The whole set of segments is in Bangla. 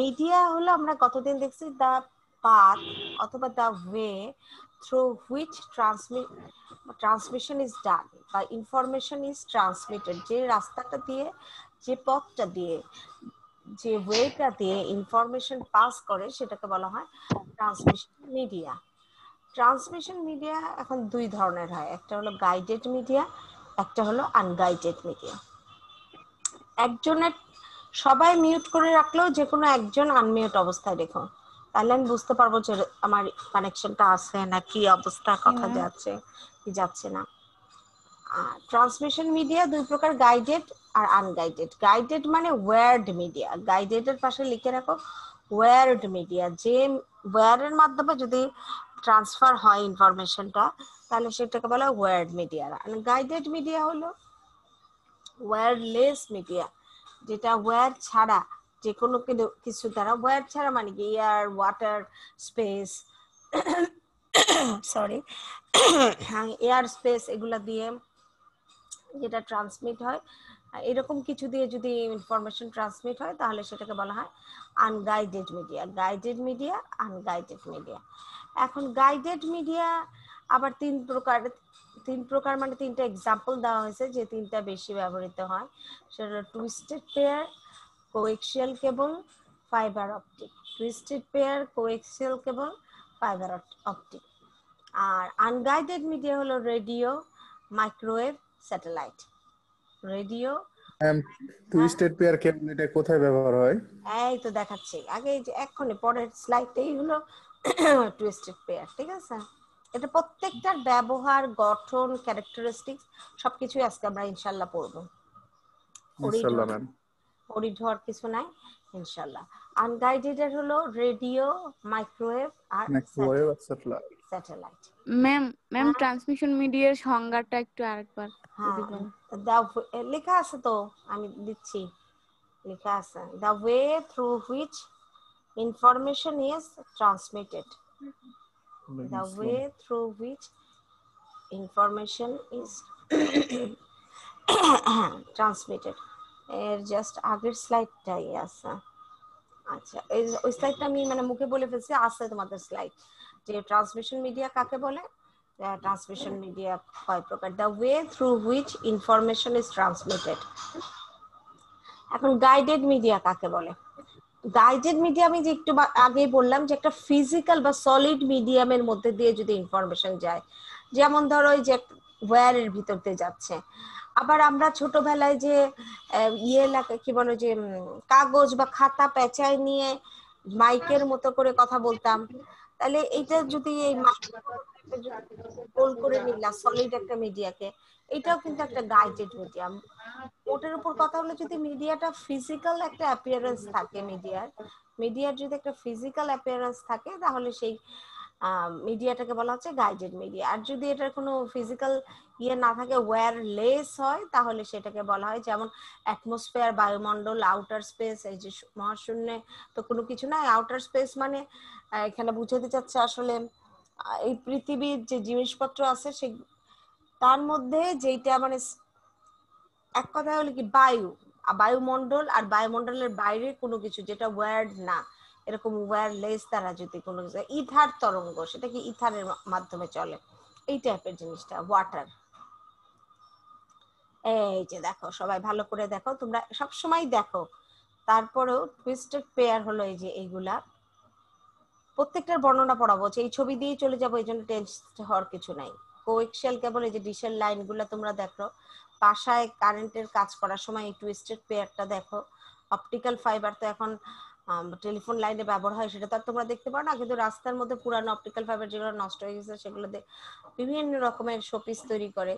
মিডিয়া হলো আমরা গতদিন দেখছি দ্য পাথ অথবা the way through which transmission is done বা ইনফরমেশন ইজ ট্রান্সমিটেড যে রাস্তাটা দিয়ে যে পথটা দিয়ে যে ওয়েটা দিয়ে ইনফরমেশন পাস করে সেটাকে বলা হয় ট্রান্সমিশন মিডিয়া ট্রান্সমিশন মিডিয়া এখন দুই ধরনের হয় একটা হলো গাইডেড মিডিয়া একটা হলো আনগাইডেড মিডিয়া একজনের সবাই মিউট করে রাখলেও যে কোনো একজন আনমিউট অবস্থায় দেখো তাহলে আমি বুঝতে পারবো যে আমার কানেকশনটা আছে না কি অবস্থা কথা যাচ্ছে কি যাচ্ছে না ট্রান্সমিশন মিডিয়া দুই প্রকার গাইডেড আর আনগাইডেড গাইডেড মানে ওয়ার্ড মিডিয়া গাইডেড এর পাশে লিখে রাখো ওয়ার্ড মিডিয়া যে ওয়ারের মাধ্যমে যদি ট্রান্সফার হয় ইনফরমেশনটা তাহলে সেটাকে বলা হয় ওয়ার্ড মিডিয়া গাইডেড মিডিয়া হলো ওয়ার্ডলেস মিডিয়া যেটা ওয়্যার ছাড়া যে কোনো কিছু দ্বারা ওয়্যার ছাড়া মানে কি air water space sorry air space এগুলো দিয়ে যেটা ট্রান্সমিট হয় এরকম কিছু দিয়ে যদি ইনফরমেশন ট্রান্সমিট হয় তাহলে সেটাকে বলা হয় unguided media guided media unguided media এখন গাইডেড মিডিয়া আবার তিন প্রকার তিন প্রকার মানে তিনটা এক্সাম্পল দেওয়া হয়েছে যে তিনটা বেশি ব্যবহৃত হয় সেটা twisted pair coaxial cable fibre optic twisted pair coaxial cable fibre optic আর আনগাইডেড মিডিয়া হলো radio microwave satellite radio twisted pair cable এটা কোথায় ব্যবহার হয় এই তো দেখাচ্ছি আগে যে এক্ষণে পরের স্লাইডটাই হলো টুইস্টেড পেয়ার ঠিক আছে এটা প্রত্যেকটার ব্যবহার গঠন ক্যারেক্টারিস্টিক সবকিছু আজকে আমরা ইনশাল্লাহ পড়বো পরিধর কিছু নাই ইনশাল্লাহ আনগাইডেড এর হলো রেডিও মাইক্রোওয়েভ আর microwave satellite ma'am ma'am transmission মিডিয়ার সংজ্ঞাটা একটু আরেকবার হ্যাঁ, দাও লেখা আছে তো আমি দিচ্ছি লেখা আছে the way through which information is transmitted আচ্ছা, মানে the way through which information is transmitted. এর জাস্ট আগের স্লাইডটাই আছে আচ্ছা এই ওই স্লাইডটা আমি মানে মুখে বলে ফেলছি আছে তোমাদের স্লাইড যে ট্রান্সমিশন মিডিয়া কাকে বলে ট্রান্সমিশন মিডিয়া কয় প্রকার the way through which information is transmitted এখন গাইডেড মিডিয়া কাকে বলে গাইডেড মিডিয়ামে যে একটু আগে বললাম যে একটা ফিজিক্যাল বা সলিড মিডিয়ামের মধ্যে দিয়ে যদি ইনফরমেশন যায় যেমন ধরো ওই যে ওয়্যারের ভিতর দিয়ে যাচ্ছে আবার আমরা ছোটবেলায় যে ইয়ে লাগে কি বলো যে কাগজ বা খাতা পেঁচায় নিয়ে মাইকের মতো করে কথা বলতাম তাহলে এটা যদি এই গোল করে সলিড একটা মিডিয়াকে এটাও কিন্তু একটা গাইডেড ওটার উপর কথা হলো যদি মিডিয়াটা ফিজিক্যাল একটা অ্যাপিয়ারেন্স থাকে মিডিয়ার মিডিয়ার যদি একটা ফিজিক্যাল অ্যাপিয়ারেন্স থাকে তাহলে সেই মিডিয়াটাকে বলা হচ্ছে গাইডেড মিডিয়া আর যদি এটার কোনো ফিজিক্যাল ইয়ে না থাকে ওয়্যার লেস হয় তাহলে সেটাকে বলা হয় যেমন অ্যাটমসফিয়ার বায়ুমণ্ডল আউটার স্পেস এই যে মহাশূন্যে তো কোনো কিছু না আউটার স্পেস মানে এখানে বুঝাতে চাচ্ছে আসলে এই পৃথিবীর যে জিনিসপত্র আছে সে তার মধ্যে যেইটা মানে এক কথা হলো কি বায়ু বায়ুমণ্ডল আর বায়ুমণ্ডলের বাইরে কোনো কিছু যেটা ওয়ার্ড না এরকম ওয়্যারলেস তারা যদি কোনো কিছু ইথার তরঙ্গ সেটা কি ইথারের মাধ্যমে চলে এই টাইপের জিনিসটা ওয়াটার এই যে দেখো সবাই ভালো করে দেখো তোমরা সবসময় দেখো তারপরেও টুইস্টেড পেয়ার হলো এই যে এইগুলা প্রত্যেকটার বর্ণনা পড়াবো আচ্ছা, এই ছবি দিয়ে চলে যাবো এই জন্য টেস্ট হওয়ার কিছু নাই কোয়েকশাল কেবল এই যে ডিশের গুলা তোমরা দেখো পাশায় কারেন্টের কাজ করার সময় এই টুইস্টেড পেয়ারটা দেখো অপটিক্যাল ফাইবার তো এখন টেলিফোন লাইনে ব্যবহার হয় সেটা তো আর তোমরা দেখতে পারো না কিন্তু রাস্তার মধ্যে পুরানো অপটিক্যাল ফাইবার যেগুলো নষ্ট হয়ে গেছে সেগুলোতে বিভিন্ন রকমের শোপিস তৈরি করে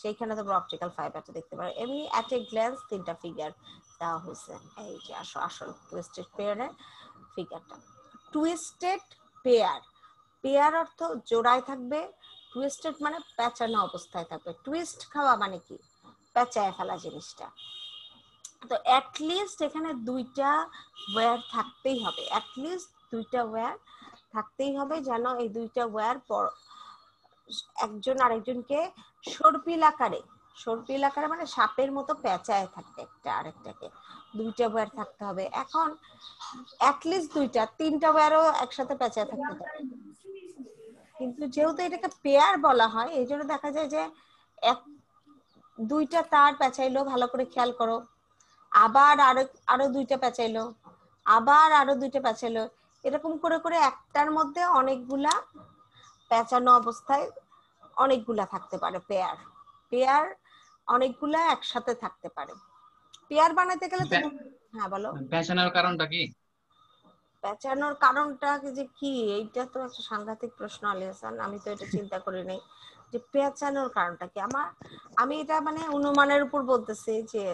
সেইখানে তোমরা অপটিক্যাল ফাইবারটা দেখতে পারো এমনি অ্যাট এ গ্ল্যান্স তিনটা ফিগার দেওয়া হয়েছে এই যে আসল টুইস্টেড পেয়ারের ফিগারটা টুইস্টেড পেয়ার পেয়ার অর্থ জোড়ায় থাকবে টুইস্টেড মানে প্যাঁচানো অবস্থায় থাকবে টুইস্ট খাওয়া মানে কি প্যাঁচায় ফেলা জিনিসটা তো অ্যাটলিস্ট এখানে দুইটা ওয়্যার থাকতেই হবে অ্যাটলিস্ট দুইটা ওয়্যার থাকতেই হবে যেন এই দুইটা ওয়্যার একজন আরেকজনকে সর্পিল আকারে সর্পি আকারে মানে সাপের মতো প্যাঁচায় থাকবে একটা আরেকটাকে দুইটা ওয়্যার থাকতে হবে এখন অ্যাটলিস্ট দুইটা তিনটা ওয়্যারও একসাথে পেঁচায় থাকতে পারে কিন্তু যেহেতু এটাকে পেয়ার বলা হয় এই জন্য দেখা যায় যে এক দুইটা তার পেঁচাইলো ভালো করে খেয়াল করো আবার আরো আরো দুইটা প্যাঁচাইলো আবার আরো দুইটা প্যাঁচাইলো এরকম করে করে একটার মধ্যে অনেকগুলা প্যাঁচানো অবস্থায় অনেকগুলা থাকতে পারে পেয়ার পেয়ার অনেকগুলা একসাথে থাকতে পারে পেয়ার বানাতে গেলে হ্যাঁ বলো পেঁচানোর কারণটা কি পেঁচানোর কারণটা যে কি এইটা তো একটা সাংঘাতিক প্রশ্ন আলী হাসান আমি তো এটা চিন্তা করি নাই যে পেঁচানোর কারণটা কি আমার আমি এটা মানে অনুমানের উপর বলতেছি যে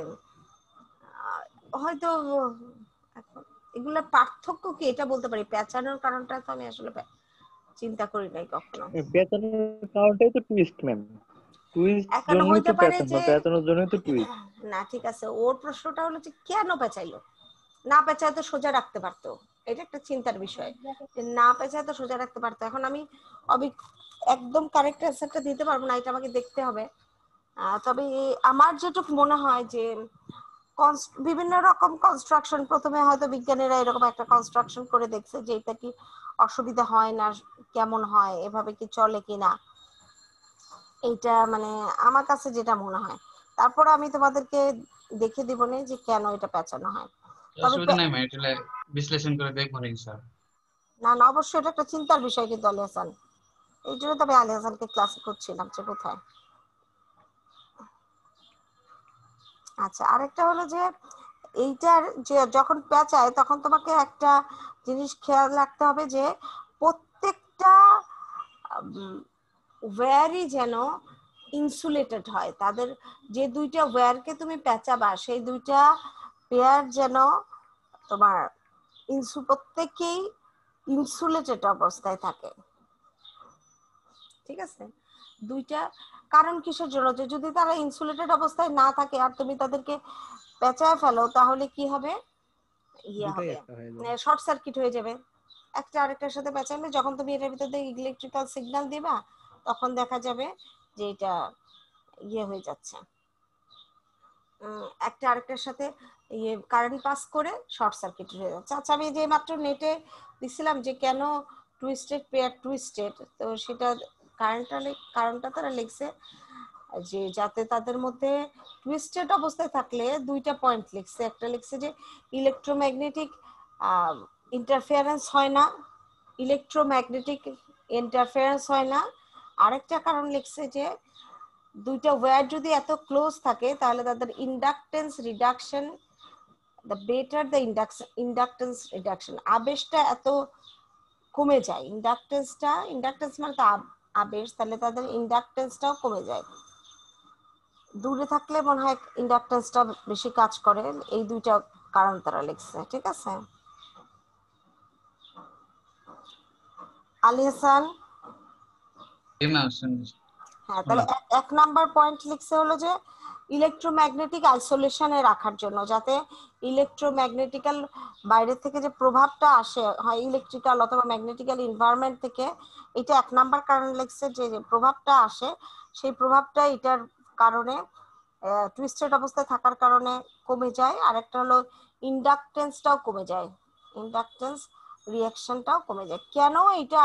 হয়তো এগুলোর পার্থক্য কি এটা বলতে পারি পেঁচানোর কারণটা তো আমি আসলে চিন্তা করি নাই কখনো পেঁচানোর কারণটাই তো টুইস্ট ম্যাম জন্যই তো জন্যই তো না ঠিক আছে ওর প্রশ্নটা হলো যে কেন না তো সোজা রাখতে পারতো এটা একটা চিন্তার বিষয় যে না পেঁচায় তো সোজা রাখতে পারতো এখন আমি একদম কারেক্ট অ্যান্সারটা দিতে পারবো না এটা আমাকে দেখতে হবে তবে আমার যেটুকু মনে হয় যে বিভিন্ন রকম কনস্ট্রাকশন প্রথমে হয়তো বিজ্ঞানীরা এরকম একটা কনস্ট্রাকশন করে দেখছে যে এটা কি অসুবিধা হয় না কেমন হয় এভাবে কি চলে কিনা এইটা মানে আমার কাছে যেটা মনে হয় তারপর আমি তোমাদেরকে দেখে দিব না যে কেন এটা পেঁচানো হয় অসুবিধা নাই এটা বিশ্লেষণ করে না না অবশ্যই এটা একটা চিন্তার বিষয় কিন্তু আলী হাসান এই জন্য তবে আলী হাসানকে ক্লাস করছিলাম যে কোথায় আচ্ছা আরেকটা হলো যে এইটার যে যখন পেঁচায় তখন তোমাকে একটা জিনিস খেয়াল রাখতে হবে যে প্রত্যেকটা ওয়্যারই যেন ইনসুলেটেড হয় তাদের যে দুইটা ওয়্যারকে তুমি পেঁচাবা সেই দুইটা পেয়ার যেন তোমার ইনসু প্রত্যেকেই ইনসুলেটেড অবস্থায় থাকে ঠিক আছে দুইটা কারণ কিসের জন্য যে যদি তারা ইনসুলেটেড অবস্থায় না থাকে আর তুমি তাদেরকে পেঁচায় ফেলো তাহলে কি হবে ইয়ে হবে শর্ট সার্কিট মানে হয়ে যাবে একটা আরেকটার সাথে পেঁচাবে যখন তুমি এটার ভিতর দিয়ে ইলেকট্রিক্যাল সিগন্যাল দিবা তখন দেখা যাবে যে এটা ইয়ে হয়ে যাচ্ছে একটা আরেকটার সাথে ইয়ে কারেন্ট পাস করে শর্ট সার্কিট হয়ে যাচ্ছে আচ্ছা আমি যে মাত্র নেটে দিছিলাম যে কেন টুইস্টেড পেয়ার টুইস্টেড তো সেটা কারেন্টটা কারণটা তারা লিখছে যে যাতে তাদের মধ্যে টুইস্টেড অবস্থায় থাকলে দুইটা পয়েন্ট লিখছে একটা লিখছে যে ইলেকট্রোম্যাগনেটিক ইন্টারফিয়ারেন্স হয় না ইলেকট্রোম্যাগনেটিক ইন্টারফিয়ারেন্স হয় না আরেকটা কারণ লিখছে যে দুইটা ওয়্যার যদি এত ক্লোজ থাকে তাহলে তাদের inductance reduction the better the induction inductance reduction আবেশটা এত কমে যায় ইন্ডাকটেন্সটা ইন্ডাকটেন্স মানে আবেশ তাহলে তাদের ইন্ডাকটেন্সটাও কমে যায় দূরে থাকলে মনে হয় ইন্ডাকটেন্সটা বেশি কাজ করে এই দুইটা কারণ তারা লিখছে ঠিক আছে আলি হাসান হ্যাঁ, এক নাম্বার পয়েন্ট লিখছে হলো যে ইলেকট্রোম্যাগনেটিক আইসোলেশনে রাখার জন্য যাতে ইলেকট্রোম্যাগনেটিক্যাল বাইরে থেকে যে প্রভাবটা আসে হয় ইলেকট্রিক্যাল অথবা ম্যাগনেটিক্যাল এনভায়রনমেন্ট থেকে এটা এক নাম্বার কারণ লেগছে যে প্রভাবটা আসে সেই প্রভাবটা এটার কারণে টুইস্টেড অবস্থায় থাকার কারণে কমে যায় আর একটা হলো ইন্ডাকটেন্সটাও কমে যায় ইন্ডাকটেন্স রিয়াকশনটাও কমে যায় কেন এটা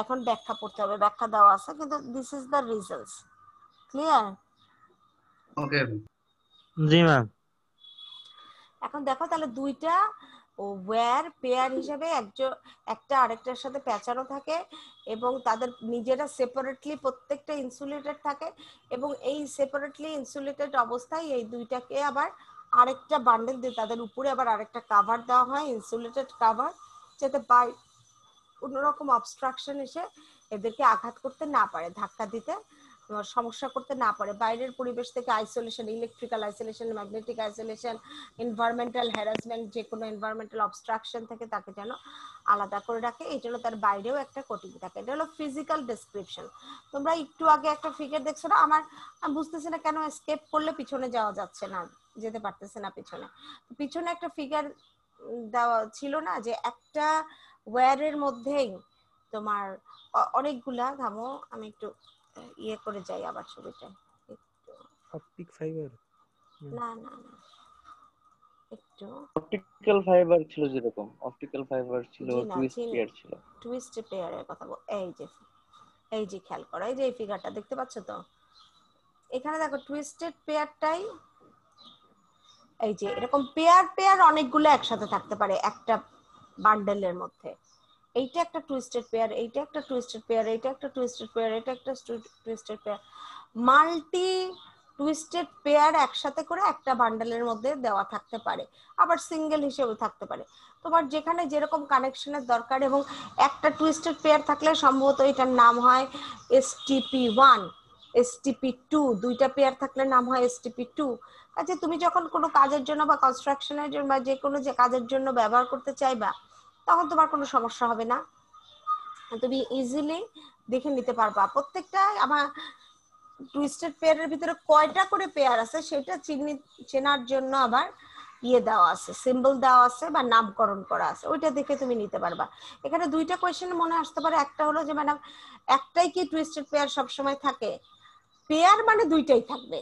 এখন ব্যাখ্যা পড়তে হবে ব্যাখ্যা দেওয়া আছে কিন্তু this is the results clear okay জি ম্যাম এখন দেখো তাহলে দুইটা ওয়্যার পেয়ার হিসেবে একজন একটা আরেকটার সাথে প্যাঁচানো থাকে এবং তাদের নিজেরা সেপারেটলি প্রত্যেকটা ইনসুলেটেড থাকে এবং এই সেপারেটলি ইনসুলেটেড অবস্থায় এই দুইটাকে আবার আরেকটা বান্ডেল দিয়ে তাদের উপরে আবার আরেকটা কাভার দেওয়া হয় ইনসুলেটেড কাভার যাতে বাই কোনোরকম অবস্ট্রাকশন এসে এদেরকে আঘাত করতে না পারে ধাক্কা দিতে সমস্যা করতে না পারে বাইরের পরিবেশ থেকে isolation electrical isolation magnetic isolation environmental harassment যে কোনো এনভায়রনমেন্টাল অবস্ট্রাকশন থেকে তাকে যেন আলাদা করে রাখে এই জন্য তার বাইরেও একটা কোটিং থাকে এটা হলো ফিজিক্যাল ডেসক্রিপশন তোমরা একটু আগে একটা ফিগার দেখছো না আমার আমি বুঝতেছি না কেন স্কেপ করলে পিছনে যাওয়া যাচ্ছে না যেতে পারতেছে না পিছনে পিছনে একটা ফিগার দেওয়া ছিল না যে একটা ওয়ারের মধ্যেই তোমার অনেকগুলা ধামো আমি একটু ইয়ে করে যাই আবার ছবিটা অপটিক ফাইবার না না না একটু অপটিক্যাল ফাইবার ছিল যেরকম অপটিক্যাল ফাইবার ছিল টুইস্ট পেয়ার ছিল টুইস্ট পেয়ারের কথা বল এই যে এই যে খেয়াল করো এই যে এই ফিগারটা দেখতে পাচ্ছ তো এখানে দেখো টুইস্টেড পেয়ারটাই এই যে এরকম পেয়ার পেয়ার অনেকগুলো একসাথে থাকতে পারে একটা বান্ডেলের মধ্যে এইটা একটা টুইস্টেড পেয়ার এইটা একটা টুইস্টেড পেয়ার এইটা একটা টুইস্টেড পেয়ার এটা একটা twisted pair multi twisted pair একসাথে করে একটা বান্ডেলের মধ্যে দেওয়া থাকতে পারে আবার সিঙ্গেল হিসেবে থাকতে পারে তোমার যেখানে যেরকম কানেকশনের দরকার এবং একটা টুইস্টেড পেয়ার থাকলে সম্ভবত এটার নাম হয় এসটিপি ওয়ান এসটিপি টু দুইটা পেয়ার থাকলে নাম হয় এসটিপি টু আচ্ছা তুমি যখন কোনো কাজের জন্য বা কনস্ট্রাকশনের জন্য বা যে কোনো যে কাজের জন্য ব্যবহার করতে চাইবা তখন তোমার কোনো সমস্যা হবে না তুমি ইজিলি দেখে নিতে পারবা প্রত্যেকটা আমার টুইস্টেড পেয়ারের ভিতরে কয়টা করে পেয়ার আছে সেটা চিহ্নি চেনার জন্য আবার ইয়ে দেওয়া আছে সিম্বল দেওয়া আছে বা নামকরণ করা আছে ওইটা দেখে তুমি নিতে পারবা এখানে দুইটা কোয়েশ্চেন মনে আসতে পারে একটা হলো যে ম্যাডাম একটাই কি টুইস্টেড পেয়ার সবসময় থাকে পেয়ার মানে দুইটাই থাকবে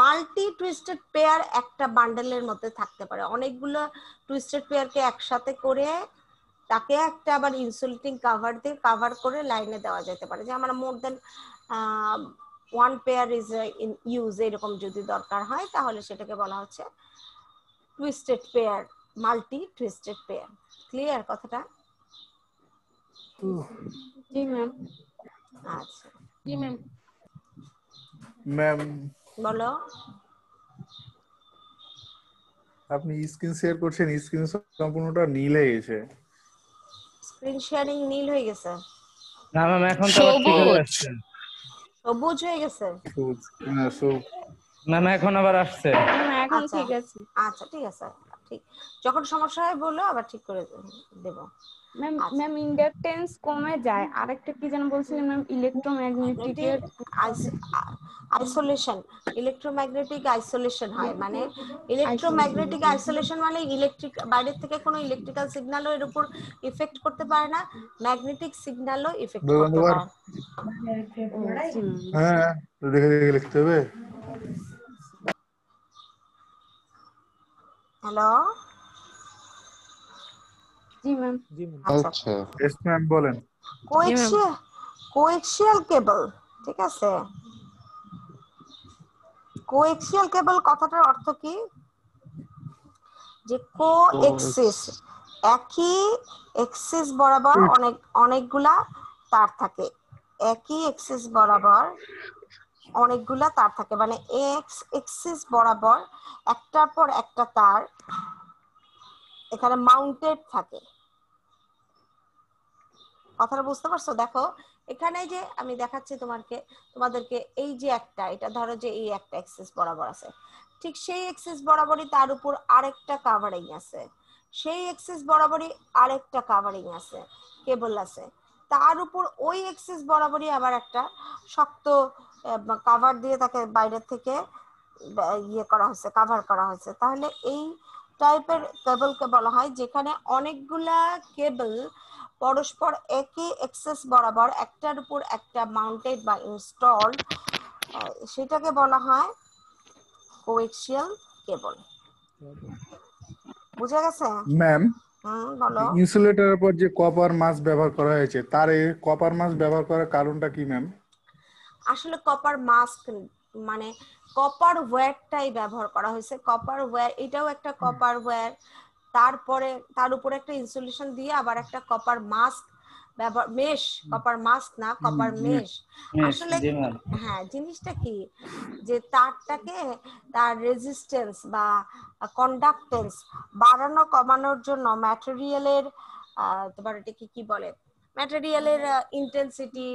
মাল্টি টুইস্টেড পেয়ার একটা বান্ডেলের মধ্যে থাকতে পারে অনেকগুলো টুইস্টেড পেয়ারকে একসাথে করে তাকে একটা আবার ইনসুলেটিং কাভার দিয়ে কাভার করে লাইনে দেওয়া যেতে পারে যে আমার more than one pair is in use এরকম যদি দরকার হয় তাহলে সেটাকে বলা হচ্ছে twisted pair multi twisted pair clear কথাটা জি ম্যাম আচ্ছা জি ম্যাম ম্যাম বলো আপনি স্ক্রিন শেয়ার করছেন স্ক্রিন সম্পূর্ণটা নীল হয়ে গেছে স্ক্রিন শেয়ারিং নীল হয়ে গেছে না না এখন তো সবুজ সবুজ হয়ে গেছে সবুজ না না এখন আবার আসছে না এখন আচ্ছা। ঠিক আছে আচ্ছা ঠিক আছে ঠিক যখন সমস্যা হয় বললো আবার ঠিক করে দেব ম্যাম ম্যাম ইন্ডাকটেন্স কমে যায় আরেকটা কি যেন বলছিলেন ma'am electromagnetic isolation electromagnetic isolation হয় মানে ইলেকট্রোম্যাগনেটিক আইসোলেশন মানে ইলেকট্রিক বাইরের থেকে কোনো ইলেকট্রিক্যাল সিগন্যালও এর উপর ইফেক্ট করতে পারে না ম্যাগনেটিক সিগন্যালও ইফেক্ট করতে পারে হ্যাঁ দেখে দেখে লিখতে হবে হ্যালো জি ম্যাম আচ্ছা এস আচ্ছা। ম্যাম বলেন কোয়েক্সিয়াল কোয়েক্সিয়াল কেবল ঠিক আছে কোএক্সিয়াল কেবল কথাটার অর্থ কি যে কো কোএক্সিস একই এক্সিস বরাবর অনেক অনেকগুলা তার থাকে একই এক্সিস বরাবর অনেকগুলা তার থাকে মানে এক্স এক্সিস বরাবর একটার পর একটা তার এখানে মাউন্টেড থাকে কথাটা বুঝতে পারছো দেখো এখানে যে আমি দেখাচ্ছি তোমাকে তোমাদেরকে এই যে একটা এটা ধরো যে এই একটা এক্সেস বরাবর আছে ঠিক সেই এক্সিস বরাবরই তার উপর আরেকটা কাভারিং আছে সেই এক্সেস বরাবরই আরেকটা কাভারিং আছে কেবল আছে তার উপর ওই এক্সেস বরাবরই আবার একটা শক্ত কাভার দিয়ে তাকে বাইরে থেকে ইয়ে করা হয়েছে কাভার করা হয়েছে তাহলে এই টাইপের কেবলকে বলা হয় যেখানে অনেকগুলা কেবল পরস্পর একই এক্সেস বরাবর একটার উপর একটা মাউন্টেড বা ইনস্টল সেটাকে বলা হয় কোয়েক্সিয়াল কেবল বুঝে গেছে ম্যাম ইনসুলেটরের উপর যে কপার মাছ ব্যবহার করা হয়েছে তার এই কপার মাছ ব্যবহার করার কারণটা কি ম্যাম আসলে কপার মাস্ক মানে কপার ওয়্যারটাই ব্যবহার করা হয়েছে কপার ওয়্যার এটাও একটা কপার ওয়্যার তারপরে তার উপরে একটা ইনসুলেশন দিয়ে আবার একটা কপার মাস্ক ব্যবহার মেশ কপার মাস্ক না কপার মেশ আসলে হ্যাঁ জিনিসটা কি যে তারটাকে তার রেজিস্ট্যান্স বা কন্ডাক্টেন্স বাড়ানো কমানোর জন্য ম্যাটেরিয়ালের তোমার এটাকে কি বলে ম্যাটেরিয়ালের ইন্টেন্সিটি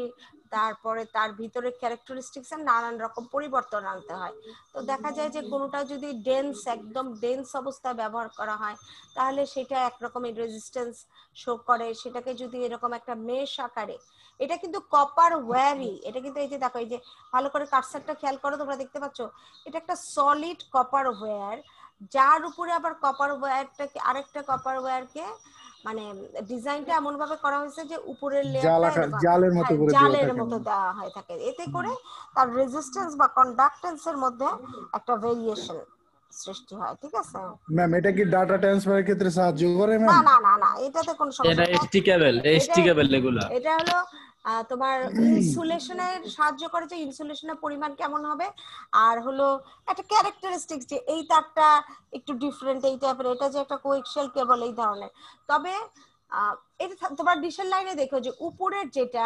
তারপরে তার ভিতরে ক্যারেক্টারিস্টিক্স এর নানান রকম পরিবর্তন আনতে হয় তো দেখা যায় যে কোনোটা যদি ডেন্স একদম ডেন্স অবস্থায় ব্যবহার করা হয় তাহলে সেটা একরকমের রেজিস্ট্যান্স শো করে সেটাকে যদি এরকম একটা মেশ আকারে এটা কিন্তু কপার ওয়্যারই এটা কিন্তু এই যে দেখো এই যে ভালো করে কাটসারটা খেয়াল করো তোমরা দেখতে পাচ্ছ এটা একটা সলিড কপার ওয়্যার যার উপরে আবার কপার ওয়্যারটাকে আরেকটা কপার ওয়্যারকে মানে ডিজাইনটা এমন ভাবে করা হয়েছে যে উপরের লেয়ারটা জালের মতো হ্যাঁ, জালের মতো দেওয়া হয় থাকে এতে করে তার রেজিস্ট্যান্স বা কন্ডাক্টেন্সের মধ্যে একটা ভেরিয়েশন সৃষ্টি হয় ঠিক আছে ম্যাম এটা কি ডাটা ট্রান্সফারের ক্ষেত্রে সাহায্য করে না না না না এটাতে কোনো সমস্যা এটা এসটি কেবল এসটি এটা হলো তোমার ইনসুলেশনের সাহায্য করে যে ইনসুলেশনের পরিমাণ কেমন হবে আর হলো একটা ক্যারেক্টারিস্টিক যে এই তারটা একটু ডিফারেন্ট এই টাইপের এটা যে একটা কোয়েক্সেল কেবল এই ধরনের তবে এটা তোমার ডিসেল লাইনে দেখো যে উপরের যেটা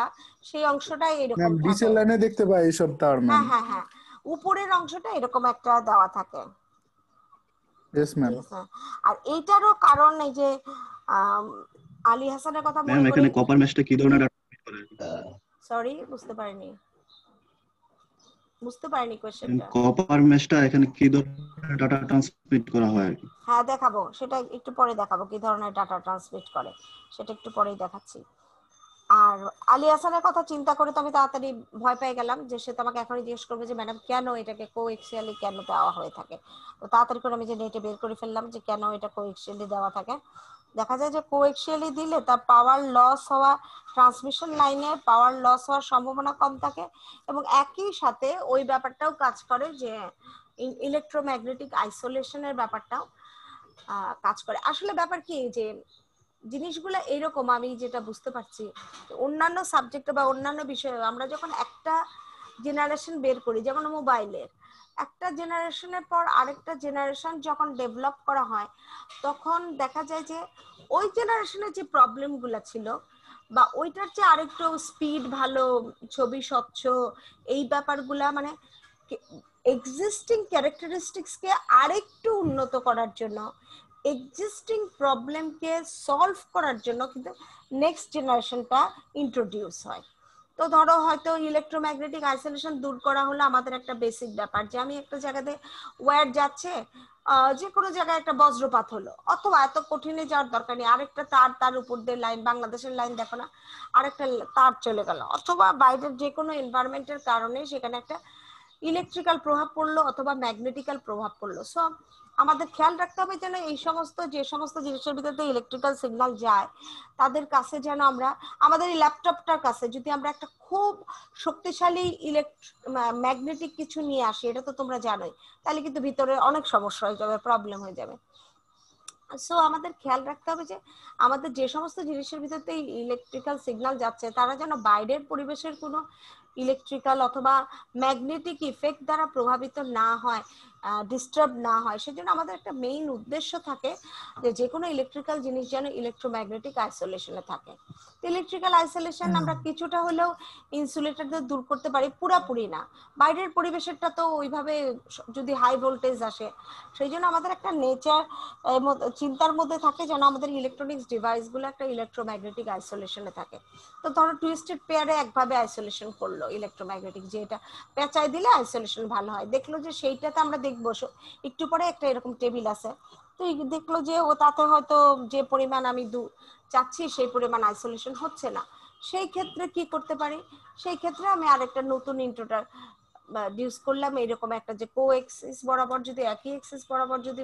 সেই অংশটাই এরকম ডিসেল লাইনে দেখতে পাই এইসব তার হ্যাঁ হ্যাঁ হ্যাঁ উপরের অংশটা এরকম একটা দেওয়া থাকে আর এইটারও কারণ এই যে আলী হাসানের কথা মনে এখানে কপার ম্যাশটা কি ধরনের সরি uh, বুঝতে পারিনি বুঝতে পারিনি কোশ্চেনটা কপার মেশটা এখানে কি ধরনের ডাটা ট্রান্সমিট করা হয় হ্যাঁ দেখাবো সেটা একটু পরে দেখাবো কি ধরনের ডাটা ট্রান্সমিট করে সেটা একটু পরেই দেখাচ্ছি আর আলী হাসানের কথা চিন্তা করে তো আমি তাড়াতাড়ি ভয় পেয়ে গেলাম যে সে তোমাকে এখনই জিজ্ঞেস করবে যে ম্যাডাম কেন এটাকে কোএক্সিয়ালি কেন দেওয়া হয়ে থাকে তো তাড়াতাড়ি করে আমি যে নেটে বের করে ফেললাম যে কেন এটা কোএক্সিয়ালি দেওয়া থাকে দেখা যায় যে কোয়েকশিয়ালি দিলে তার পাওয়ার লস হওয়া ট্রান্সমিশন লাইনে পাওয়ার লস হওয়ার সম্ভাবনা কম থাকে এবং একই সাথে ওই ব্যাপারটাও কাজ করে যে ইলেকট্রোম্যাগনেটিক আইসোলেশনের ব্যাপারটাও কাজ করে আসলে ব্যাপার কি যে জিনিসগুলো এইরকম আমি যেটা বুঝতে পারছি অন্যান্য সাবজেক্টে বা অন্যান্য বিষয়ে আমরা যখন একটা জেনারেশন বের করি যেমন মোবাইলের একটা জেনারেশনের পর আরেকটা জেনারেশন যখন ডেভেলপ করা হয় তখন দেখা যায় যে ওই জেনারেশনের যে প্রবলেমগুলো ছিল বা ওইটার চেয়ে আরেকটু স্পিড ভালো ছবি স্বচ্ছ এই ব্যাপারগুলা মানে এক্সিস্টিং ক্যারেক্টারিস্টিক্সকে আরেকটু উন্নত করার জন্য এক্সিস্টিং প্রবলেমকে সলভ করার জন্য কিন্তু নেক্সট জেনারেশনটা ইন্ট্রোডিউস হয় তো ধরো হয়তো ইলেকট্রোম্যাগনেটিক আইসোলেশন দূর করা হলো আমাদের একটা বেসিক ব্যাপার যে আমি একটা জায়গাতে ওয়ার যাচ্ছে যে কোনো জায়গায় একটা বজ্রপাত হলো অথবা এত কঠিনে যাওয়ার দরকার নেই আরেকটা তার তার উপর দিয়ে লাইন বাংলাদেশের লাইন দেখো না আরেকটা তার চলে গেল অথবা বাইরের যে কোনো এনভায়রনমেন্টের কারণে সেখানে একটা ইলেকট্রিক্যাল প্রভাব পড়লো অথবা ম্যাগনেটিক্যাল প্রভাব পড়লো সব আমাদের খেয়াল রাখতে হবে যেন এই সমস্ত যে সমস্ত জিনিসের ভিতরে ইলেকট্রিক্যাল সিগন্যাল যায় তাদের কাছে যেন আমরা আমাদের এই ল্যাপটপটার কাছে যদি আমরা একটা খুব শক্তিশালী ইলেকট্র ম্যাগনেটিক কিছু নিয়ে আসি এটা তো তোমরা জানোই তাহলে কিন্তু ভিতরে অনেক সমস্যা হয়ে যাবে প্রবলেম হয়ে যাবে সো আমাদের খেয়াল রাখতে হবে যে আমাদের যে সমস্ত জিনিসের ভিতরে ইলেকট্রিক্যাল সিগন্যাল যাচ্ছে তারা যেন বাইরের পরিবেশের কোনো ইলেকট্রিক্যাল অথবা ম্যাগনেটিক ইফেক্ট দ্বারা প্রভাবিত না হয় ডিস্টার্ব না হয় সেজন্য আমাদের একটা মেইন উদ্দেশ্য থাকে যে যে কোনো ইলেকট্রিক্যাল জিনিস যেন ইলেকট্রোম্যাগনেটিক আইসোলেশনে থাকে ইলেকট্রিক্যাল আইসোলেশন আমরা কিছুটা হলেও ইনসুলেটরদের দূর করতে পারি পুরাপুরি না বাইরের পরিবেশেরটা তো ওইভাবে যদি হাই ভোল্টেজ আসে সেই জন্য আমাদের একটা নেচার চিন্তার মধ্যে থাকে যেন আমাদের ইলেকট্রনিক্স ডিভাইসগুলো একটা ইলেকট্রোম্যাগনেটিক আইসোলেশনে থাকে তো ধরো টুইস্টেড পেয়ারে একভাবে আইসোলেশন করলো ইলেকট্রোম্যাগনেটিক যে এটা পেঁচাই দিলে আইসোলেশন ভালো হয় দেখলো যে সেইটাতে আমরা বসো একটু পরে একটা এরকম টেবিল আছে তো দেখলো যে ও তাতে হয়তো যে পরিমাণ আমি দু চাচ্ছি সেই পরিমাণ আইসোলেশন হচ্ছে না সেই ক্ষেত্রে কি করতে পারি সেই ক্ষেত্রে আমি আরেকটা নতুন ইন্ট্রোটা ডিউস করলাম এরকম একটা যে কো এক্সিস বরাবর যদি একই এক্সিস বরাবর যদি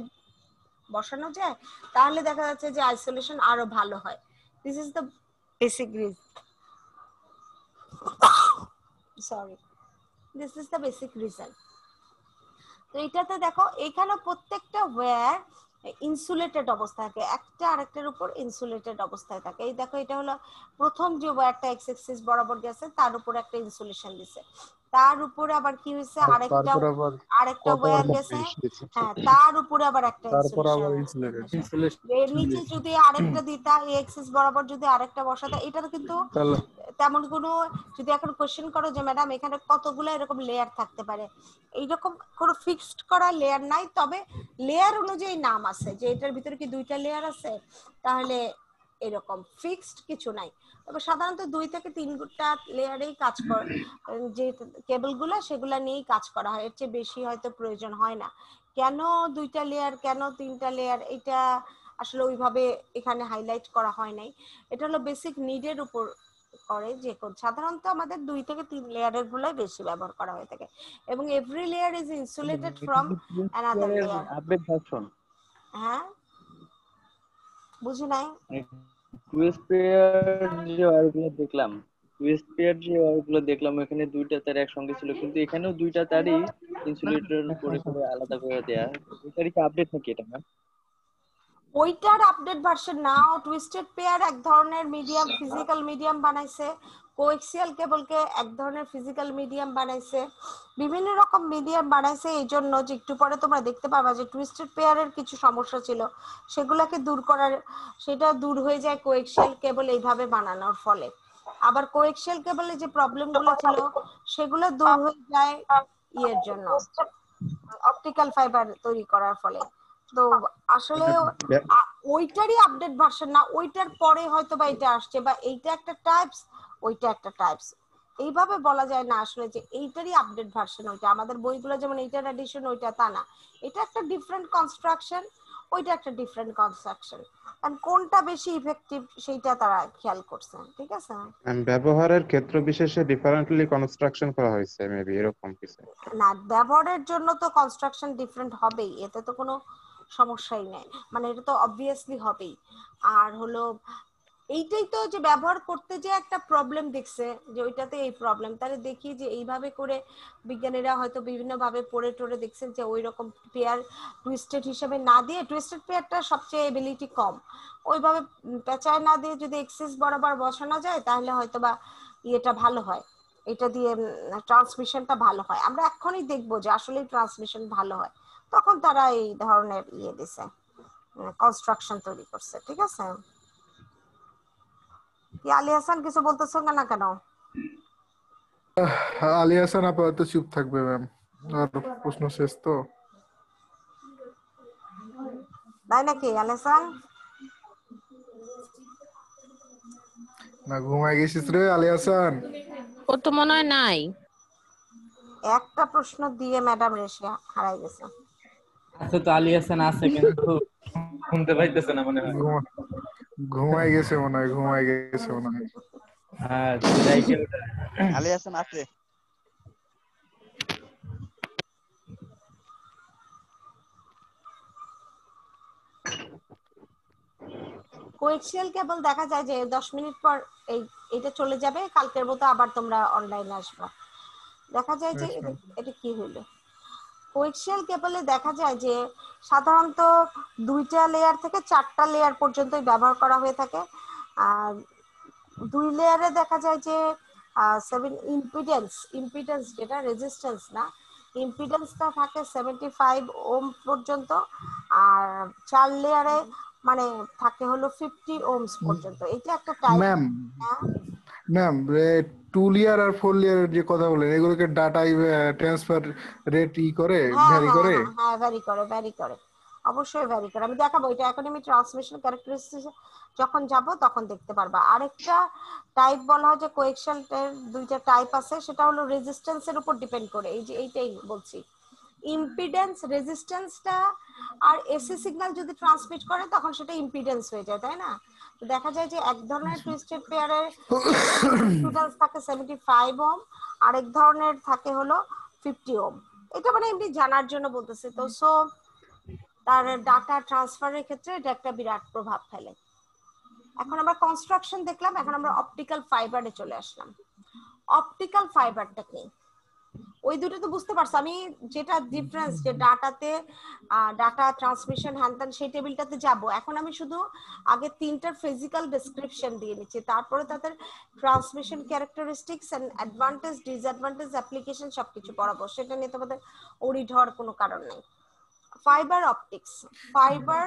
বসানো যায় তাহলে দেখা যাচ্ছে যে আইসোলেশন আরো ভালো হয় দিস ইজ দ্য বেসিক রিজ sorry this is the basic result তো এটাতে দেখো এখানে প্রত্যেকটা ওয়্যার ইনসুলেটেড অবস্থায় থাকে একটা আরেকটার উপর ইনসুলেটেড অবস্থায় থাকে এই দেখো এটা হলো প্রথম যে ওয়্যারটা এক্স এক্সিস বরাবর গেছে তার উপর একটা ইনসুলেশন দিছে তার উপরে আবার কি হয়েছে আরেকটা আরেকটা ওয়্যার গেছে হ্যাঁ তার উপরে আবার একটা তারপর আবার এর নিচে যদি আরেকটা দিতা এই এক্সিস বরাবর যদি আরেকটা বসাতা এটা কিন্তু তেমন কোনো যদি এখন কোশ্চেন করো যে ম্যাডাম এখানে কতগুলো এরকম লেয়ার থাকতে পারে এইরকম কোনো ফিক্সড করা লেয়ার নাই তবে লেয়ার অনুযায়ী নাম আছে যে এটার ভিতরে কি দুইটা লেয়ার আছে তাহলে এরকম ফিক্সড কিছু নাই তবে সাধারণত দুই থেকে তিনটা লেয়ারেই কাজ করে যে কেবলগুলো সেগুলো নিয়েই কাজ করা হয় এর চেয়ে বেশি হয়তো প্রয়োজন হয় না কেন দুইটা লেয়ার কেন তিনটা লেয়ার এটা আসলে ওইভাবে এখানে হাইলাইট করা হয় নাই এটা হলো বেসিক নিডের উপর করে যে সাধারণত আমাদের দুই থেকে তিন লেয়ারের গুলোই বেশি ব্যবহার করা হয়ে থাকে এবং every layer is insulated from another layer হ্যাঁ বুঝি নাই কুইজ মানে পেয়ার দেখলাম কুইজ পেয়ার যে ওয়ারগুলো দেখলাম এখানে দুইটা তার একসঙ্গে ছিল কিন্তু এখানেও দুইটা তারই ইনসুলেটর করে করে আলাদা করে দেয়া এটারই কি আপডেট নাকি এটা ম্যাম ওইটার আপডেট ভার্সন না টুইস্টেড পেয়ার এক ধরনের মিডিয়াম ফিজিক্যাল মিডিয়াম বানাইছে কোএক্সিয়াল কেবলকে এক ধরনের ফিজিক্যাল মিডিয়াম বানাইছে বিভিন্ন রকম মিডিয়াম বানাইছে এই জন্য যে একটু পরে তোমরা দেখতে পাবা যে টুইস্টেড পেয়ারের কিছু সমস্যা ছিল সেগুলোকে দূর করার সেটা দূর হয়ে যায় কোএক্সিয়াল কেবল এইভাবে বানানোর ফলে আবার কোএক্সিয়াল কেবলে যে প্রবলেমগুলো ছিল সেগুলো দূর হয়ে যায় ইয়ের জন্য অপটিক্যাল ফাইবার তৈরি করার ফলে তো আসলে ওইটারই আপডেট ভার্সন না ওইটার পরে হয়তো বা এটা আসছে বা এইটা একটা টাইপস ওইটা একটা টাইপস এইভাবে বলা যায় না আসলে যে এইটারই আপডেট ভার্সন ওইটা আমাদের বইগুলো যেমন এইটার এডিশন ওইটা তা না এটা একটা ডিফারেন্ট কনস্ট্রাকশন ওইটা একটা ডিফারেন্ট কনস্ট্রাকশন কারণ কোনটা বেশি ইফেক্টিভ সেইটা তারা খেয়াল করছেন ঠিক আছে ব্যবহারের ক্ষেত্র বিশেষে ডিফারেন্টলি কনস্ট্রাকশন করা হয়েছে মেবি এরকম কিছু না ব্যবহারের জন্য তো কনস্ট্রাকশন ডিফারেন্ট হবেই এতে তো কোনো সমস্যাই নেই মানে এটা তো অবভিয়াসলি হবেই আর হলো এইটাই তো যে ব্যবহার করতে যে একটা প্রবলেম দেখছে যে ওইটাতে এই প্রবলেম তাহলে দেখি যে এইভাবে করে বিজ্ঞানীরা হয়তো বিভিন্নভাবে পড়ে টোরে দেখছেন যে ওই রকম পেয়ার টুইস্টেড হিসেবে না দিয়ে টুইস্টেড পেয়ারটা সবচেয়ে এবিলিটি কম ওইভাবে পেঁচায় না দিয়ে যদি এক্সেস বরাবর বসানো যায় তাহলে হয়তো বা ইয়েটা ভালো হয় এটা দিয়ে ট্রান্সমিশনটা ভালো হয় আমরা এখনই দেখবো যে আসলে ট্রান্সমিশন ভালো হয় তখন তারা এই ধরনের ইয়ে দিছে কনস্ট্রাকশন মানে তৈরি করছে ঠিক আছে আলী হাসান কিছু বলতেছো না কেন আলী হাসান আপাতত চুপ থাকবে ম্যাম আর প্রশ্ন শেষ তো তাই নাকি আলী হাসান না গেছিস রে আলী হাসান ও তো মনে হয় নাই একটা প্রশ্ন দিয়ে ম্যাডাম রেশিয়া হারাই গেছে আচ্ছা তো আলী হাসান আছে কিন্তু পাইতেছে না মনে হয় ঘুমাই গেছে মনে হয় ঘুমাই গেছে মনে হয় হ্যাঁ আলী হাসান আছে কেবল দেখা যায় যে দশ মিনিট পর এই এটা চলে যাবে কালকের মতো আবার তোমরা অনলাইনে আসবা দেখা যায় যে আচ্ছা। এটা কি হলো কোয়েক্সিয়াল কেবলে দেখা যায় যে সাধারণত দুইটা লেয়ার থেকে চারটা লেয়ার পর্যন্তই ব্যবহার করা হয়ে থাকে আর দুই লেয়ারে দেখা যায় যে সেভেন ইম্পিডেন্স ইম্পিডেন্স যেটা রেজিস্ট্যান্স না ইম্পিডেন্সটা থাকে সেভেন্টি ফাইভ ওম পর্যন্ত আর চার লেয়ারে মানে থাকে হলো ফিফটি ওমস পর্যন্ত এটা একটা টাইপ না টু লেয়ার আর ফোর লেয়ারের যে কথা বলেন এগুলোকে ডাটা ট্রান্সফার রেট ই করে ভ্যারি হ্যাঁ, করে হ্যাঁ ভ্যারি করে ভ্যারি করে অবশ্যই ভ্যারি করে আমি দেখাবো এটা এখন আমি ট্রান্সমিশন ক্যারেক্টারিস্টিক যখন যাব তখন দেখতে পারবা আরেকটা টাইপ বলা হয় যে কোয়েকশনের দুইটা টাইপ আছে সেটা হলো রেজিস্ট্যান্সের উপর ডিপেন্ড করে এই যে এইটাই বলছি ইম্পিডেন্স রেজিস্ট্যান্সটা আর এসি সিগন্যাল যদি ট্রান্সমিট করে তখন সেটা ইম্পিডেন্স হয়ে যায় তাই না দেখা যায় যে এক ধরনের টুইস্টেড পেয়ারের টোটাল থাকে সেভেন্টি ফাইভ ওম আর এক ধরনের থাকে হলো ফিফটি ওম এটা মানে এমনি জানার জন্য বলতেছে তো সো তার ডাটা ট্রান্সফারের ক্ষেত্রে এটা একটা বিরাট প্রভাব ফেলে এখন আমরা কনস্ট্রাকশন দেখলাম এখন আমরা অপটিক্যাল ফাইবারে চলে আসলাম অপটিক্যাল ফাইবারটা কি ওই দুটো তো বুঝতে পারছো আমি যেটা ডিফারেন্স যে ডাটাতে ডাটা ট্রান্সমিশন হ্যান্ডেল সেই টেবিলটাতে যাব এখন আমি শুধু আগে তিনটার ফিজিক্যাল ডেসক্রিপশন দিয়ে নিচ্ছি তারপরে তাদের transmission characteristics and advantage disadvantage application সবকিছু পড়াবো সেটা নিয়ে তোমাদের ওরিড হওয়ার কোনো কারণ নেই ফাইবার অপটিক্স ফাইবার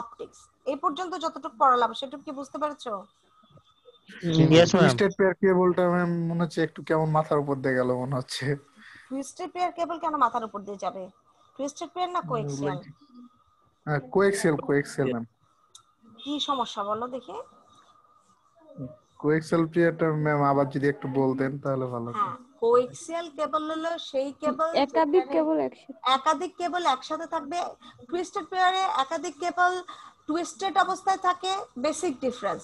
অপটিক্স এই পর্যন্ত যতটুকু পড়ালাম সেটুকু কি বুঝতে পেরেছো মনে হচ্ছে একটু কেমন মাথার উপর দিয়ে গেল মনে হচ্ছে টুইস্টেড পেয়ার কেবল কেন মাথার উপর দিয়ে যাবে টুইস্টেড পেয়ার না কোএক্সিয়াল কোএক্সিয়াল কোএক্সিয়াল ম্যাম কি সমস্যা বলো দেখি কোএক্সিয়াল পেয়ারটা ম্যাম আবার যদি একটু বলতেন তাহলে ভালো হতো কোএক্সিয়াল কেবল হলো সেই কেবল একাধিক কেবল একসাথে একাধিক কেবল একসাথে থাকবে টুইস্টেড পেয়ারে একাধিক কেবল টুইস্টেড অবস্থায় থাকে বেসিক ডিফারেন্স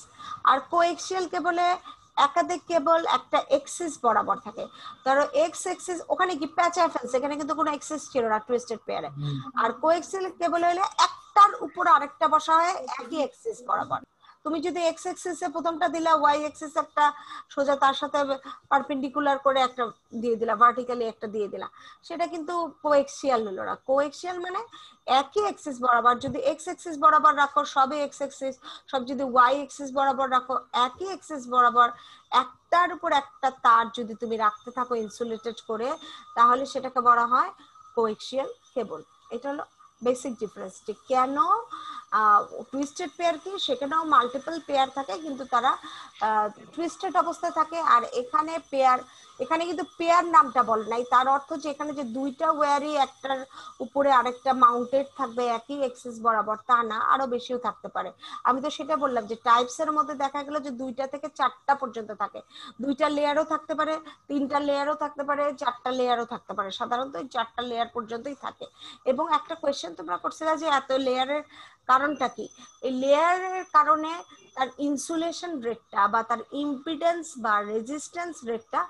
আর কোএক্সিয়াল কেবলে একাধিক কেবল একটা এক্সিস বরাবর থাকে ধরো এক্স এক্সিস ওখানে কি প্যাঁচা ফেলছে এখানে কিন্তু কোনো এক্সিস ছিল না টুইস্টেড পেয়ারে আর কোএক্সিল কেবল হলে একটার উপর আরেকটা বসা হয় একই এক্সিস বরাবর তুমি যদি এক্স এক্সিস এ প্রথমটা দিলা ওয়াই এক্সিস একটা সোজা তার সাথে পারপেন্ডিকুলার করে একটা দিয়ে দিলা ভার্টিক্যালি একটা দিয়ে দিলা সেটা কিন্তু কোএক্সিয়াল হলো না কোএক্সিয়াল মানে একই এক্সিস বরাবর যদি এক্স এক্সিস বরাবর রাখো সবই এক্স এক্সিস সব যদি ওয়াই এক্সিস বরাবর রাখো একই এক্সিস বরাবর একটার উপর একটা তার যদি তুমি রাখতে থাকো ইনসুলেটেড করে তাহলে সেটাকে বলা হয় কোএক্সিয়াল কেবল এটা হলো বেসিক ডিফারেন্স যে কেন টুইস্টেড পেয়ার কি সেখানেও মাল্টিপল পেয়ার থাকে কিন্তু তারা টুইস্টেড অবস্থায় থাকে আর এখানে পেয়ার এখানে কিন্তু পেয়ার নামটা বলে নাই তার অর্থ যে এখানে যে দুইটা ওয়্যারই একটার উপরে আরেকটা মাউন্টেড থাকবে একই এক্সেস বরাবর তা না আরো বেশিও থাকতে পারে আমি তো সেটা বললাম যে টাইপস এর মধ্যে দেখা গেল যে দুইটা থেকে চারটা পর্যন্ত থাকে দুইটা লেয়ারও থাকতে পারে তিনটা লেয়ারও থাকতে পারে চারটা লেয়ারও থাকতে পারে সাধারণত চারটা লেয়ার পর্যন্তই থাকে এবং একটা কোয়েশ্চেন তোমরা করছিলে যে এত লেয়ারের কারণ কারণটা কি এই লেয়ারের কারণে তার ইনসুলেশন রেটটা বা তার ইম্পিডেন্স বা রেজিস্ট্যান্স রেটটা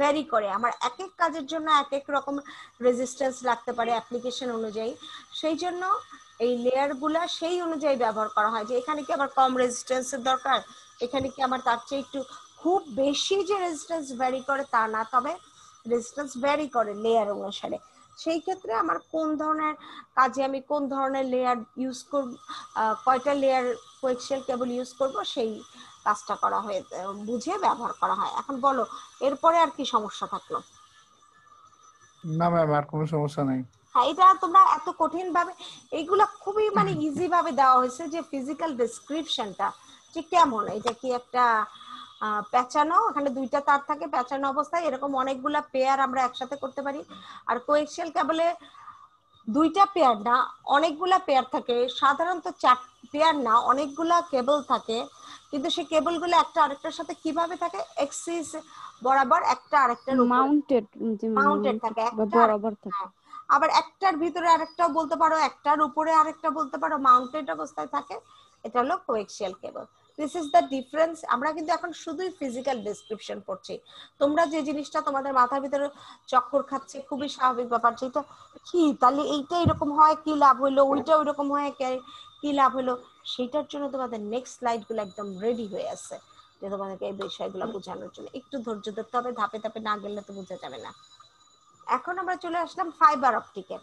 ভ্যারি করে আমার এক এক কাজের জন্য এক এক রকম রেজিস্ট্যান্স লাগতে পারে অ্যাপ্লিকেশন অনুযায়ী সেই জন্য এই লেয়ারগুলা সেই অনুযায়ী ব্যবহার করা হয় যে এখানে কি আমার কম রেজিস্ট্যান্সের দরকার এখানে কি আমার তার চেয়ে একটু খুব বেশি যে রেজিস্ট্যান্স ভ্যারি করে তা না তবে রেজিস্ট্যান্স ভ্যারি করে লেয়ার অনুসারে সেই ক্ষেত্রে আমার কোন ধরনের কাজে আমি কোন ধরনের লেয়ার ইউজ করব কয়টা লেয়ার কোয়েক্সেল কেবল ইউজ করব সেই কাজটা করা হয়ে বুঝে ব্যবহার করা হয় এখন বলো এরপরে আর কি সমস্যা থাকলো না ম্যাম আর কোনো সমস্যা নাই হ্যাঁ, এটা তোমরা এত কঠিন ভাবে এইগুলা খুবই মানে ইজি ভাবে দেওয়া হয়েছে যে ফিজিক্যাল ডেসক্রিপশনটা ঠিক কেমন এটা কি একটা প্যাঁচানো ওখানে দুইটা তার থাকে প্যাঁচানো অবস্থায় এরকম অনেকগুলা পেয়ার আমরা একসাথে করতে পারি আর কোয়েক্সিয়াল কেবলে দুইটা পেয়ার না অনেকগুলা পেয়ার থাকে সাধারণত চার পেয়ার না অনেকগুলা কেবল থাকে কিন্তু সেই কেবলগুলো একটা আরেকটার সাথে কিভাবে থাকে এক্সিস বরাবর একটা আরেকটার মাউন্টেড মাউন্টেড থাকে বরাবর থাকে হ্যাঁ। আবার একটার ভিতরে আরেকটা বলতে পারো একটার উপরে আরেকটা বলতে পারো মাউন্টেড অবস্থায় থাকে এটা হলো coaxial cable this is the difference আমরা কিন্তু এখন শুধুই ফিজিক্যাল ডেসক্রিপশন পড়ছি তোমরা যে জিনিসটা তোমাদের মাথার ভিতরে চক্কর খাচ্ছে খুবই স্বাভাবিক ব্যাপার যেটা কি তাহলে এইটা এরকম হয় কি লাভ হলো ওইটা ওইরকম হয় কি লাভ হলো সেটার জন্য তোমাদের নেক্সট স্লাইডগুলো একদম রেডি হয়ে আছে যে তোমাদেরকে এই বিষয়গুলো বোঝানোর জন্য একটু ধৈর্য ধরতে হবে ধাপে ধাপে না গেলে তো বোঝা যাবে না এখন আমরা চলে আসলাম ফাইবার অপটিকে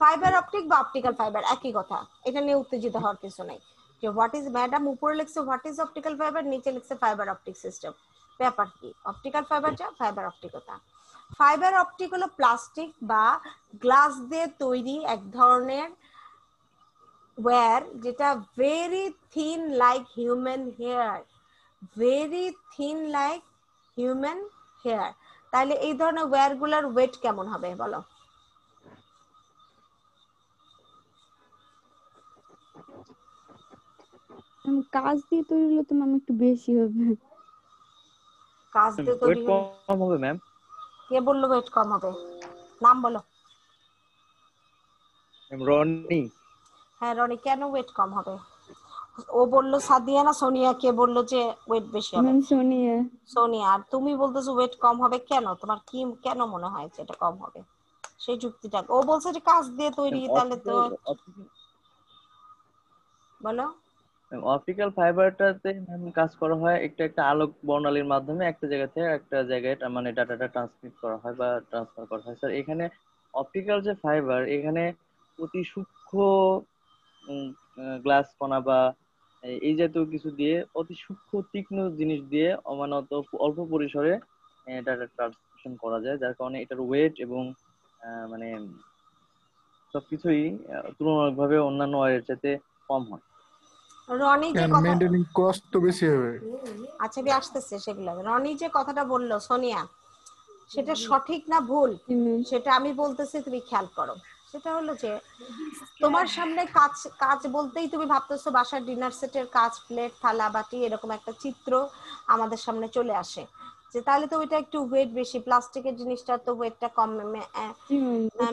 ফাইবার অপটিক বা অপটিক্যাল ফাইবার একই কথা এটা নিয়ে উত্তেজিত হওয়ার কিছু নাই যে হোয়াট ইজ ম্যাডাম উপরে লিখছে হোয়াট ইজ অপটিক্যাল ফাইবার নিচে লিখছে ফাইবার অপটিক সিস্টেম ব্যাপার কি অপটিক্যাল ফাইবারটা ফাইবার অপটিকতা ফাইবার অপটিক হলো প্লাস্টিক বা গ্লাস দিয়ে তৈরি এক ধরনের ওয়্যার যেটা very thin like human hair very thin like human hair তাহলে এই ধরনের ওয়্যারগুলোর ওয়েট কেমন হবে বলো কাজ দিয়ে তৈরি হলে তো ম্যাম একটু বেশি হবে কাজ দিয়ে তৈরি কম হবে ম্যাম কে বলল ওয়েট কম হবে নাম বলো রনি হ্যাঁ রনি কেন ওয়েট কম হবে ও বলল সাদিয়া না সোনিয়া কে বলল যে ওয়েট বেশি হবে সোনিয়া সোনিয়া আর তুমি বলতেছো ওয়েট কম হবে কেন তোমার কি কেন মনে হয় যে এটা কম হবে সেই যুক্তিটা ও বলছে যে কাজ দিয়ে তৈরি তাহলে তো বলো অপটিক্যাল ফাইবারটাতে কাজ করা হয় একটা একটা আলোক বর্ণালীর মাধ্যমে একটা জায়গা থেকে একটা জায়গায় মানে ডাটাটা ট্রান্সমিট করা হয় বা ট্রান্সফার করা হয় স্যার এখানে অপটিক্যাল যে ফাইবার এখানে অতি সূক্ষ্ম গ্লাস কণা বা এই জাতীয় কিছু দিয়ে অতি সূক্ষ্ম তীক্ষ্ণ জিনিস দিয়ে অমানত অল্প পরিসরে ডাটা ট্রান্সমিশন করা যায় যার কারণে এটার ওয়েট এবং মানে সবকিছুই তুলনামূলকভাবে অন্যান্য ওয়ারের চাইতে কম হয় রনি যে কথা মেন্টেনিং কস্ট তো বেশি হবে আচ্ছা বি আসতেছে সেগুলো রনি যে কথাটা বলল সোনিয়া সেটা সঠিক না ভুল সেটা আমি বলতেছি তুমি খেয়াল করো সেটা হলো যে তোমার সামনে কাজ কাজ বলতেই তুমি ভাবতেছো বাসার ডিনার সেটের কাজ প্লেট থালা বাটি এরকম একটা চিত্র আমাদের সামনে চলে আসে যে তাহলে তো ওইটা একটু ওয়েট বেশি প্লাস্টিকের জিনিসটা তো ওয়েটটা কম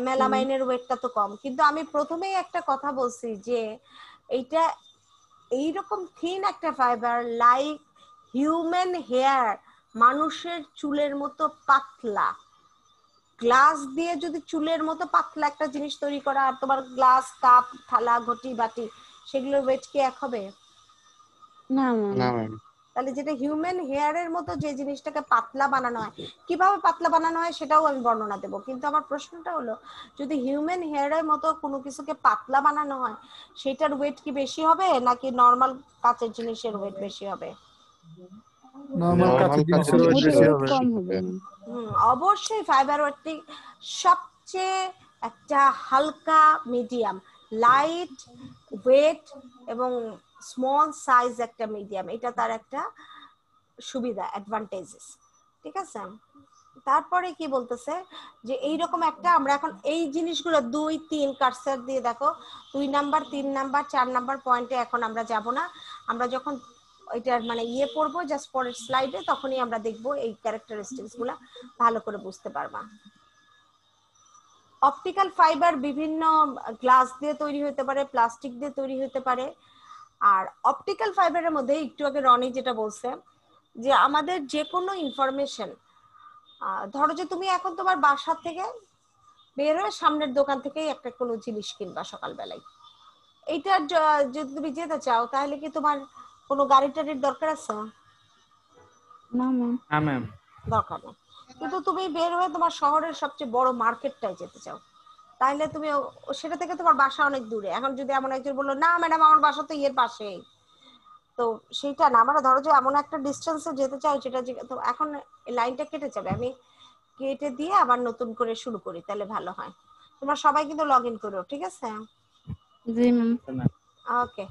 মেলামাইনের ওয়েটটা তো কম কিন্তু আমি প্রথমেই একটা কথা বলছি যে এইটা এইরকম থিন একটা ফাইবার লাইক হিউম্যান হেয়ার মানুষের চুলের মতো পাতলা গ্লাস দিয়ে যদি চুলের মতো পাতলা একটা জিনিস তৈরি করা আর তোমার গ্লাস কাপ থালা ঘটি বাটি সেগুলোর ওয়েট কি এক হবে না না তাহলে যেটা হিউম্যান হেয়ার এর মতো যে জিনিসটাকে পাতলা বানানো হয় কিভাবে পাতলা বানানো হয় সেটাও আমি বর্ণনা দেবো কিন্তু আমার প্রশ্নটা হলো যদি হিউম্যান হেয়ারের মতো কোনো কিছুকে পাতলা বানানো হয় সেটার ওয়েট কি বেশি হবে নাকি নর্মাল কাঁচের জিনিসের ওয়েট বেশি হবে অবশ্যই ফাইবার ওয়েটটি সবচেয়ে একটা হালকা মিডিয়াম লাইট ওয়েট এবং স্মল সাইজ একটা মিডিয়াম এটা তার একটা সুবিধা অ্যাডভান্টেজেস ঠিক আছে তারপরে কি বলতেছে যে এইরকম একটা আমরা এখন এই জিনিসগুলো দুই তিন কার্সার দিয়ে দেখো দুই নাম্বার তিন নাম্বার চার নাম্বার পয়েন্টে এখন আমরা যাব না আমরা যখন এটার মানে ইয়ে পড়বো জাস্ট পরের স্লাইডে তখনই আমরা দেখব এই ক্যারেক্টারিস্টিক্স গুলা ভালো করে বুঝতে পারবা অপটিক্যাল ফাইবার বিভিন্ন গ্লাস দিয়ে তৈরি হতে পারে প্লাস্টিক দিয়ে তৈরি হতে পারে আর অপটিক্যাল ফাইবারের মধ্যে একটু আগে রনি যেটা বলছে যে আমাদের যে কোনো ইনফরমেশন ধরো যে তুমি এখন তোমার বাসা থেকে বের হয়ে সামনের দোকান থেকেই একটা কোনো জিনিস কিনবা সকালবেলায় এইটা যদি তুমি যেতে চাও তাহলে কি তোমার কোনো গাড়ি টাড়ির দরকার আছে না ম্যাম দরকার না কিন্তু তুমি বের হয়ে তোমার শহরের সবচেয়ে বড় মার্কেটটায় যেতে চাও তাহলে তুমি সেটা থেকে তোমার বাসা অনেক দূরে এখন যদি এমন একজন বললো না ম্যাডাম আমার বাসা তো ইয়ের পাশে তো সেটা না আমরা ধরো যে এমন একটা ডিস্টেন্সে যেতে চাই সেটা তো এখন লাইনটা কেটে যাবে আমি কেটে দিয়ে আবার নতুন করে শুরু করি তাহলে ভালো হয় তোমরা সবাই কিন্তু লগ ইন করো ঠিক আছে জি ম্যাম ওকে